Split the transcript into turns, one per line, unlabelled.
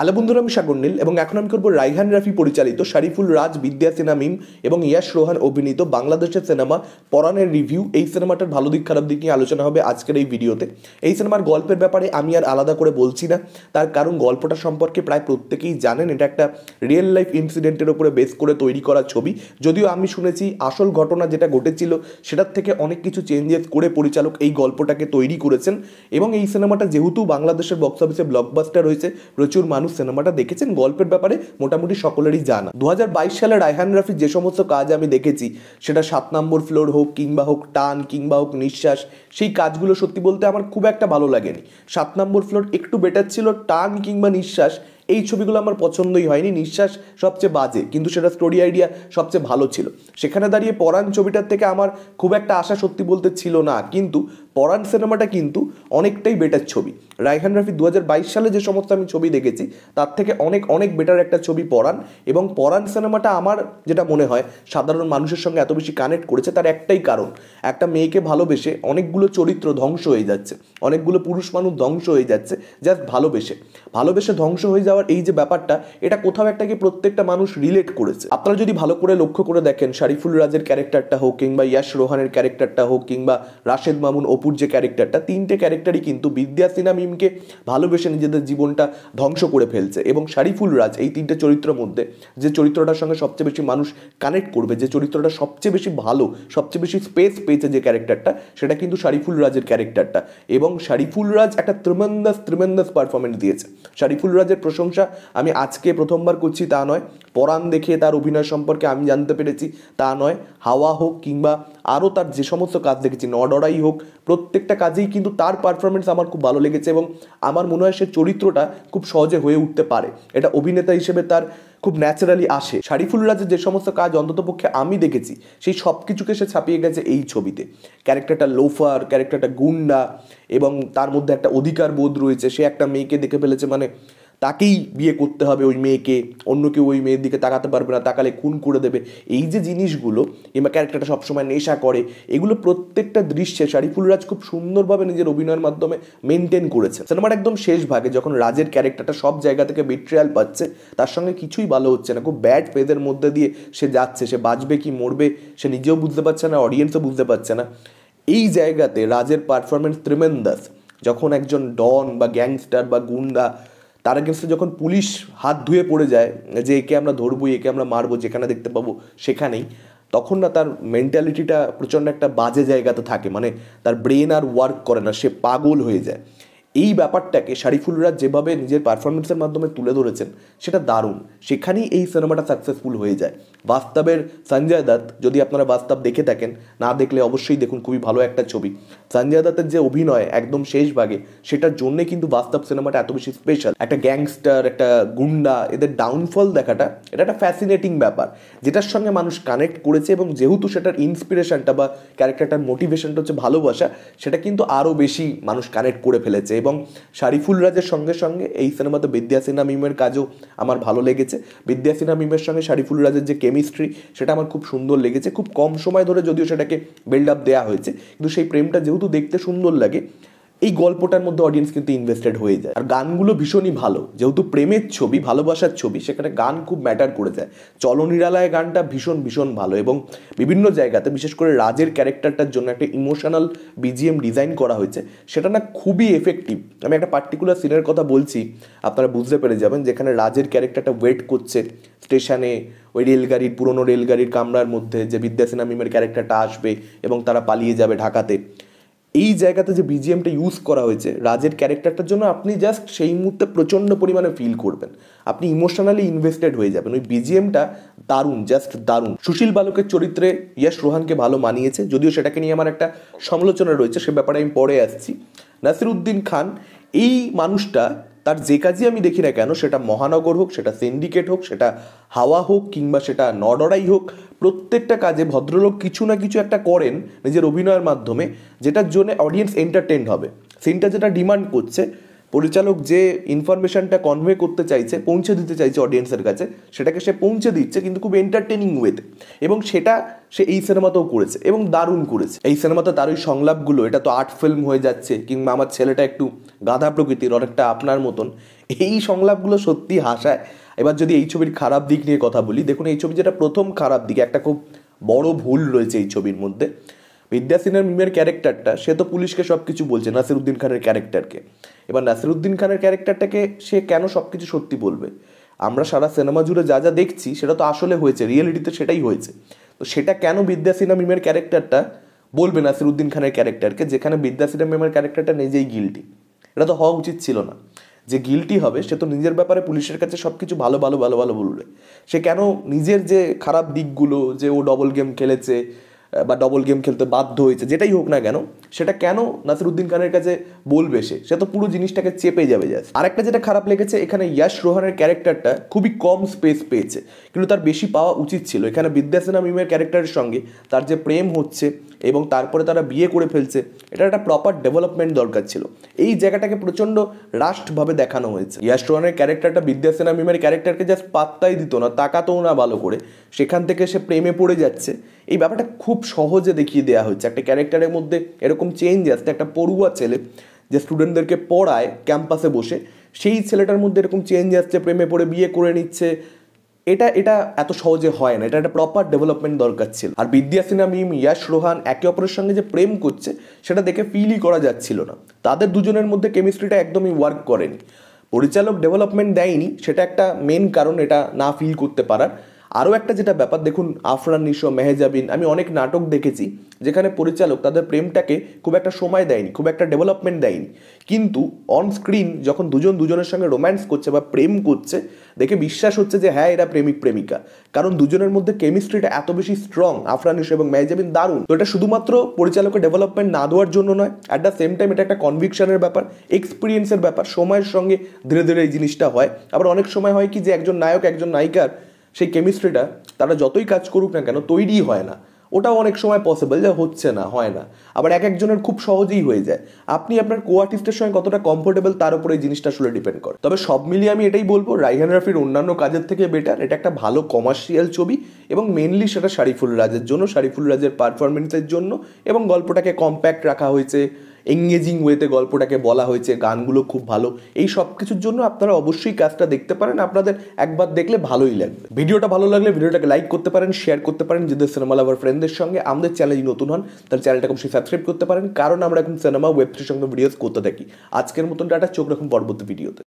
hello বন্ধুরা আমি সাগর নীল এবং এখন আমি করবো রাইহান রাফি পরিচালিত শারিফুল রাজ বিদ্যা সিনহা মিম এবং ইয়াশ রোহান অভিনীত বাংলাদেশের সিনেমা পরাণের রিভিউ এই সিনেমাটার ভালো দিক খারাপ দিক নিয়ে আলোচনা হবে আজকের এই ভিডিওতে এই সিনেমার গল্পের ব্যাপারে আমি আর আলাদা করে বলছি না তার কারণ গল্পটা সম্পর্কে প্রায় প্রত্যেকেই জানেন এটা একটা রিয়েল লাইফ ইনসিডেন্টের ওপরে বেস করে তৈরি করা ছবি যদিও আমি শুনেছি আসল ঘটনা যেটা ঘটেছিল সেটার থেকে অনেক কিছু চেঞ্জেস করে পরিচালক এই গল্পটাকে তৈরি করেছেন এবং এই সিনেমাটা যেহেতু বাংলাদেশের বক্স অফিসে ব্লকবাস্টার হয়েছে প্রচুর মানুষ মানুষ সিনেমাটা দেখেছেন গল্পের ব্যাপারে মোটামুটি সকলেরই জানা দু সালে রায়হান রাফির যে সমস্ত কাজ আমি দেখেছি সেটা সাত নম্বর ফ্লোর হোক কিংবা হোক টান কিংবা হোক নিঃশ্বাস সেই কাজগুলো সত্যি বলতে আমার খুব একটা ভালো লাগেনি সাত নম্বর ফ্লোর একটু বেটার ছিল টান কিংবা নিঃশ্বাস এই ছবিগুলো আমার পছন্দই হয়নি নিঃশ্বাস সবচেয়ে বাজে কিন্তু সেটা স্টোরি আইডিয়া সবচেয়ে ভালো ছিল সেখানে দাঁড়িয়ে পরাণ ছবিটার থেকে আমার খুব একটা আশা সত্যি বলতে ছিল না কিন্তু পরাণ সিনেমাটা কিন্তু অনেকটাই বেটার ছবি রায়হান রাফি দু সালে যে সমস্ত আমি ছবি দেখেছি তার থেকে অনেক অনেক বেটার একটা ছবি পরাণ এবং পরাণ সিনেমাটা আমার যেটা মনে হয় সাধারণ মানুষের সঙ্গে এত বেশি কানেক্ট করেছে তার একটাই কারণ একটা মেয়েকে ভালোবেসে অনেকগুলো চরিত্র ধ্বংস হয়ে যাচ্ছে অনেকগুলো পুরুষ মানুষ ধ্বংস হয়ে যাচ্ছে জাস্ট ভালোবেসে ভালোবেসে ধ্বংস হয়ে যাওয়া যাওয়ার এই যে ব্যাপারটা এটা কোথাও কি প্রত্যেকটা মানুষ রিলেট করেছে আপনারা যদি ভালো করে লক্ষ্য করে দেখেন শারিফুল রাজের ক্যারেক্টারটা হোক কিংবা ইয়াস রোহানের ক্যারেক্টারটা হোক কিংবা রাশেদ মামুন অপুর যে ক্যারেক্টারটা তিনটে ক্যারেক্টারই কিন্তু বিদ্যা সিনহা মিমকে ভালোবেসে নিজেদের জীবনটা ধ্বংস করে ফেলছে এবং শারিফুল রাজ এই তিনটে চরিত্রের মধ্যে যে চরিত্রটার সঙ্গে সবচেয়ে বেশি মানুষ কানেক্ট করবে যে চরিত্রটা সবচেয়ে বেশি ভালো সবচেয়ে বেশি স্পেস পেয়েছে যে ক্যারেক্টারটা সেটা কিন্তু শারিফুল রাজের ক্যারেক্টারটা এবং শারিফুল রাজ একটা ত্রিমেন্দাস ত্রিমেন্দাস পারফরমেন্স দিয়েছে শারিফুল রাজের প্রসঙ্গ প্রশংসা আমি আজকে প্রথমবার করছি তা নয় পরাণ দেখে তার অভিনয় সম্পর্কে আমি জানতে পেরেছি তা নয় হাওয়া হোক কিংবা আরও তার যে সমস্ত কাজ দেখেছি নডরাই হোক প্রত্যেকটা কাজেই কিন্তু তার পারফরমেন্স আমার খুব ভালো লেগেছে এবং আমার মনে হয় সে চরিত্রটা খুব সহজে হয়ে উঠতে পারে এটা অভিনেতা হিসেবে তার খুব ন্যাচারালি আসে শারিফুল রাজের যে সমস্ত কাজ অন্ততপক্ষে আমি দেখেছি সেই সব কিছুকে সে ছাপিয়ে গেছে এই ছবিতে ক্যারেক্টারটা লোফার ক্যারেক্টারটা গুন্ডা এবং তার মধ্যে একটা অধিকার বোধ রয়েছে সে একটা মেয়েকে দেখে ফেলেছে মানে তাকেই বিয়ে করতে হবে ওই মেয়েকে অন্য কেউ ওই মেয়ের দিকে তাকাতে পারবে না তাকালে খুন করে দেবে এই যে জিনিসগুলো এমা ক্যারেক্টারটা সবসময় নেশা করে এগুলো প্রত্যেকটা দৃশ্যে শারিফুল রাজ খুব সুন্দরভাবে নিজের অভিনয়ের মাধ্যমে মেনটেন করেছে সিনেমার একদম শেষ ভাগে যখন রাজের ক্যারেক্টারটা সব জায়গা থেকে বিট্রিয়াল পাচ্ছে তার সঙ্গে কিছুই ভালো হচ্ছে না খুব ব্যাড ফেজের মধ্যে দিয়ে সে যাচ্ছে সে বাঁচবে কি মরবে সে নিজেও বুঝতে পারছে না অডিয়েন্সও বুঝতে পারছে না এই জায়গাতে রাজের পারফরমেন্স ত্রিমেন্দাস যখন একজন ডন বা গ্যাংস্টার বা গুন্ডা তার এগেনস্টে যখন পুলিশ হাত ধুয়ে পড়ে যায় যে একে আমরা ধরবো একে আমরা মারবো যেখানে দেখতে পাবো সেখানেই তখন না তার মেন্টালিটিটা প্রচণ্ড একটা বাজে জায়গাতে থাকে মানে তার ব্রেন আর ওয়ার্ক করে না সে পাগল হয়ে যায় এই ব্যাপারটাকে শারিফুল রাজ যেভাবে নিজের পারফরমেন্সের মাধ্যমে তুলে ধরেছেন সেটা দারুণ সেখানেই এই সিনেমাটা সাকসেসফুল হয়ে যায় বাস্তবের সঞ্জয় দত্ত যদি আপনারা বাস্তব দেখে থাকেন না দেখলে অবশ্যই দেখুন খুবই ভালো একটা ছবি সঞ্জয় দত্তের যে অভিনয় একদম শেষ ভাগে সেটার জন্যে কিন্তু বাস্তব সিনেমাটা এত বেশি স্পেশাল একটা গ্যাংস্টার একটা গুন্ডা এদের ডাউনফল দেখাটা এটা একটা ফ্যাসিনেটিং ব্যাপার যেটার সঙ্গে মানুষ কানেক্ট করেছে এবং যেহেতু সেটার ইন্সপিরেশনটা বা ক্যারেক্টারটার মোটিভেশনটা হচ্ছে ভালোবাসা সেটা কিন্তু আরও বেশি মানুষ কানেক্ট করে ফেলেছে এবং শারিফুল রাজের সঙ্গে সঙ্গে এই সিনেমাতে বিদ্যা সিনহা মিমের কাজও আমার ভালো লেগেছে বিদ্যা সিনহা মিমের সঙ্গে শারিফুল রাজের যে কেমিস্ট্রি সেটা আমার খুব সুন্দর লেগেছে খুব কম সময় ধরে যদিও সেটাকে বিল্ড আপ দেওয়া হয়েছে কিন্তু সেই প্রেমটা যেহেতু দেখতে সুন্দর লাগে এই গল্পটার মধ্যে অডিয়েন্স কিন্তু ইনভেস্টেড হয়ে যায় আর গানগুলো ভীষণই ভালো যেহেতু প্রেমের ছবি ভালোবাসার ছবি সেখানে গান খুব ম্যাটার করে যায় চলনিরালায় গানটা ভীষণ ভীষণ ভালো এবং বিভিন্ন জায়গাতে বিশেষ করে রাজের ক্যারেক্টারটার জন্য একটা ইমোশনাল বিজিএম ডিজাইন করা হয়েছে সেটা না খুবই এফেক্টিভ আমি একটা পার্টিকুলার সিনের কথা বলছি আপনারা বুঝতে পেরে যাবেন যেখানে রাজের ক্যারেক্টারটা ওয়েট করছে স্টেশনে ওই রেলগাড়ির পুরনো রেলগাড়ির কামরার মধ্যে যে বিদ্যাসিনা মিমের ক্যারেক্টারটা আসবে এবং তারা পালিয়ে যাবে ঢাকাতে এই জায়গাতে যে বিজিএমটা ইউজ করা হয়েছে রাজের ক্যারেক্টারটার জন্য আপনি জাস্ট সেই মুহূর্তে প্রচণ্ড পরিমাণে ফিল করবেন আপনি ইমোশনালি ইনভেস্টেড হয়ে যাবেন ওই বিজিএমটা দারুণ জাস্ট দারুণ সুশীল বালকের চরিত্রে ইয়াশ রোহানকে ভালো মানিয়েছে যদিও সেটাকে নিয়ে আমার একটা সমালোচনা রয়েছে সে ব্যাপারে আমি পরে আসছি নাসির উদ্দিন খান এই মানুষটা তার যে কাজই আমি দেখি না কেন সেটা মহানগর হোক সেটা সিন্ডিকেট হোক সেটা হাওয়া হোক কিংবা সেটা নডরাই হোক প্রত্যেকটা কাজে ভদ্রলোক কিছু না কিছু একটা করেন নিজের অভিনয়ের মাধ্যমে যেটার জন্য অডিয়েন্স এন্টারটেন হবে সিনটা যেটা ডিমান্ড করছে পরিচালক যে ইনফরমেশনটা কনভে করতে চাইছে পৌঁছে দিতে চাইছে অডিয়েন্সের কাছে সেটাকে সে পৌঁছে দিচ্ছে কিন্তু খুব এন্টারটেনিং ওয়েতে এবং সেটা সে এই সিনেমাতেও করেছে এবং দারুণ করেছে এই সিনেমাতে তার ওই সংলাপগুলো এটা তো আর্ট ফিল্ম হয়ে যাচ্ছে কিংবা আমার ছেলেটা একটু গাধা প্রকৃতির অনেকটা আপনার মতন এই সংলাপগুলো সত্যি হাসায় এবার যদি এই ছবির খারাপ দিক নিয়ে কথা বলি দেখুন এই ছবি যেটা প্রথম খারাপ দিক একটা খুব বড় ভুল রয়েছে এই ছবির মধ্যে বিদ্যা সিনহার মিমের ক্যারেক্টারটা সে তো পুলিশকে সব কিছু বলছে নাসিরুদ্দিন খানের ক্যারেক্টারকে এবার নাসিরুদ্দিন খানের ক্যারেক্টারটাকে সে কেন সব কিছু সত্যি বলবে আমরা সারা সিনেমা জুড়ে যা যা দেখছি সেটা তো আসলে হয়েছে রিয়েলিটিতে সেটাই হয়েছে তো সেটা কেন বিদ্যা সিনহা মিমের ক্যারেক্টারটা বলবে নাসিরুদ্দিন খানের ক্যারেক্টারকে যেখানে বিদ্যা সিনহা মিমের ক্যারেক্টারটা নিজেই গিলটি এটা তো হওয়া উচিত ছিল না যে গিলটি হবে সে তো নিজের ব্যাপারে পুলিশের কাছে সব কিছু ভালো ভালো ভালো ভালো বলবে সে কেন নিজের যে খারাপ দিকগুলো যে ও ডবল গেম খেলেছে বা ডবল গেম খেলতে বাধ্য হয়েছে যেটাই হোক না কেন সেটা কেন নাসিরুদ্দিন খানের কাছে বলবে সে সে তো পুরো জিনিসটাকে চেপে যাবে জাস্ট আরেকটা যেটা খারাপ লেগেছে এখানে ইয়াশ রোহানের ক্যারেক্টারটা খুবই কম স্পেস পেয়েছে কিন্তু তার বেশি পাওয়া উচিত ছিল এখানে বিদ্যাসেনা মিমের ক্যারেক্টারের সঙ্গে তার যে প্রেম হচ্ছে এবং তারপরে তারা বিয়ে করে ফেলছে এটা একটা প্রপার ডেভেলপমেন্ট দরকার ছিল এই জায়গাটাকে প্রচণ্ড রাষ্টভাবে দেখানো হয়েছে ইয়াশ রোহানের ক্যারেক্টারটা বিদ্যাসেনা মিমের ক্যারেক্টারকে জাস্ট পাত্তাই দিত না তাকাতো না ভালো করে সেখান থেকে সে প্রেমে পড়ে যাচ্ছে এই ব্যাপারটা খুব সহজে দেখিয়ে দেওয়া হয়েছে একটা ক্যারেক্টারের মধ্যে এরকম চেঞ্জ আসছে একটা পড়ুয়া ছেলে যে স্টুডেন্টদেরকে পড়ায় ক্যাম্পাসে বসে সেই ছেলেটার মধ্যে এরকম চেঞ্জ আসছে প্রেমে পড়ে বিয়ে করে নিচ্ছে এটা এটা এত সহজে হয় না এটা একটা প্রপার ডেভেলপমেন্ট দরকার ছিল আর বিদ্যা সিনহা মিম ইয়াশ রোহান একে অপরের সঙ্গে যে প্রেম করছে সেটা দেখে ফিলই করা যাচ্ছিল না তাদের দুজনের মধ্যে কেমিস্ট্রিটা একদমই ওয়ার্ক করেনি পরিচালক ডেভেলপমেন্ট দেয়নি সেটা একটা মেন কারণ এটা না ফিল করতে পারার আরও একটা যেটা ব্যাপার দেখুন আফরান নিশো মেহেজাবিন আমি অনেক নাটক দেখেছি যেখানে পরিচালক তাদের প্রেমটাকে খুব একটা সময় দেয়নি খুব একটা ডেভেলপমেন্ট দেয়নি কিন্তু অন স্ক্রিন যখন দুজন দুজনের সঙ্গে রোম্যান্স করছে বা প্রেম করছে দেখে বিশ্বাস হচ্ছে যে হ্যাঁ এরা প্রেমিক প্রেমিকা কারণ দুজনের মধ্যে কেমিস্ট্রিটা এত বেশি স্ট্রং আফরান নিশো এবং মেহেজাবিন দারুণ তো এটা শুধুমাত্র পরিচালকের ডেভেলপমেন্ট না দেওয়ার জন্য নয় অ্যাট দ্য সেম টাইম এটা একটা কনভিকশনের ব্যাপার এক্সপিরিয়েন্সের ব্যাপার সময়ের সঙ্গে ধীরে ধীরে এই জিনিসটা হয় আবার অনেক সময় হয় কি যে একজন নায়ক একজন নায়িকার সেই কেমিস্ট্রিটা তারা যতই কাজ করুক না কেন তৈরি হয় না ওটাও অনেক সময় পসিবল যে হচ্ছে না হয় না আবার এক একজনের খুব সহজেই হয়ে যায় আপনি আপনার কো আর্টিস্টের সঙ্গে কতটা কমফোর্টেবল তার উপরে এই জিনিসটা আসলে ডিপেন্ড করে তবে সব মিলিয়ে আমি এটাই বলবো রাইহান রাফির অন্যান্য কাজের থেকে বেটার এটা একটা ভালো কমার্শিয়াল ছবি এবং মেনলি সেটা শারিফুল রাজের জন্য শারিফুল রাজের পারফরমেন্সের জন্য এবং গল্পটাকে কম্প্যাক্ট রাখা হয়েছে এঙ্গেজিং ওয়েতে গল্পটাকে বলা হয়েছে গানগুলো খুব ভালো এই সব কিছুর জন্য আপনারা অবশ্যই কাজটা দেখতে পারেন আপনাদের একবার দেখলে ভালোই লাগবে ভিডিওটা ভালো লাগলে ভিডিওটাকে লাইক করতে পারেন শেয়ার করতে পারেন যদি সিনেমা লাভার ফ্রেন্ডদের সঙ্গে আমাদের চ্যানেল নতুন হন তাহলে চ্যানেলটা অবশ্যই সাবস্ক্রাইব করতে পারেন কারণ আমরা এখন সিনেমা ওয়েব থ্রির সঙ্গে ভিডিওস করতে থাকি আজকের মতন ডাটা চোখ রাখুন পরবর্তী ভিডিওতে